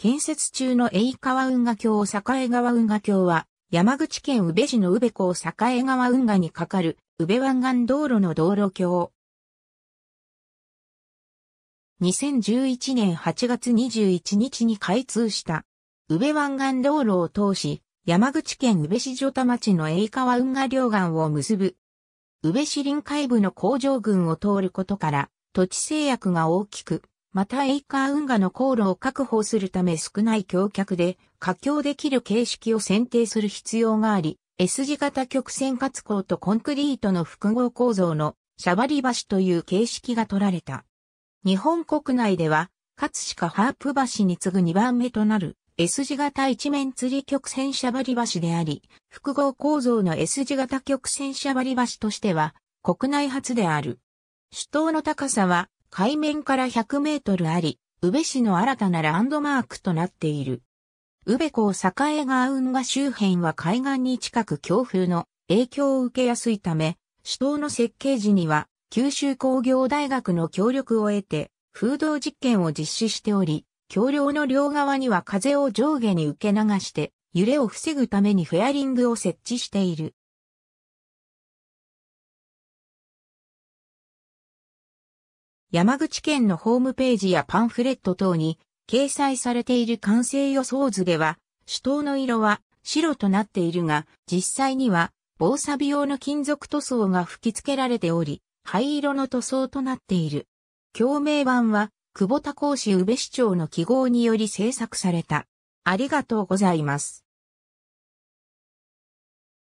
建設中の栄川運河橋栄川運河橋は、山口県宇部市の宇部港栄川運河に架かる宇部湾岸道路の道路橋。2011年8月21日に開通した、宇部湾岸道路を通し、山口県宇部市城田町の栄川運河両岸を結ぶ。宇部市臨海部の工場群を通ることから、土地制約が大きく、またエイカー運河の航路を確保するため少ない橋脚で、架橋できる形式を選定する必要があり、S 字型曲線滑降とコンクリートの複合構造のシャバリ橋という形式が取られた。日本国内では、かつしかハープ橋に次ぐ2番目となる S 字型一面釣り曲線シャバリ橋であり、複合構造の S 字型曲線シャバリ橋としては、国内初である。主塔の高さは海面から100メートルあり、宇部市の新たなランドマークとなっている。宇部港栄川運河周辺は海岸に近く強風の影響を受けやすいため、首都の設計時には九州工業大学の協力を得て風洞実験を実施しており、橋梁の両側には風を上下に受け流して揺れを防ぐためにフェアリングを設置している。山口県のホームページやパンフレット等に掲載されている完成予想図では、主塔の色は白となっているが、実際には防サ美用の金属塗装が吹き付けられており、灰色の塗装となっている。共鳴板は、久保田講師宇部市長の記号により制作された。ありがとうございます。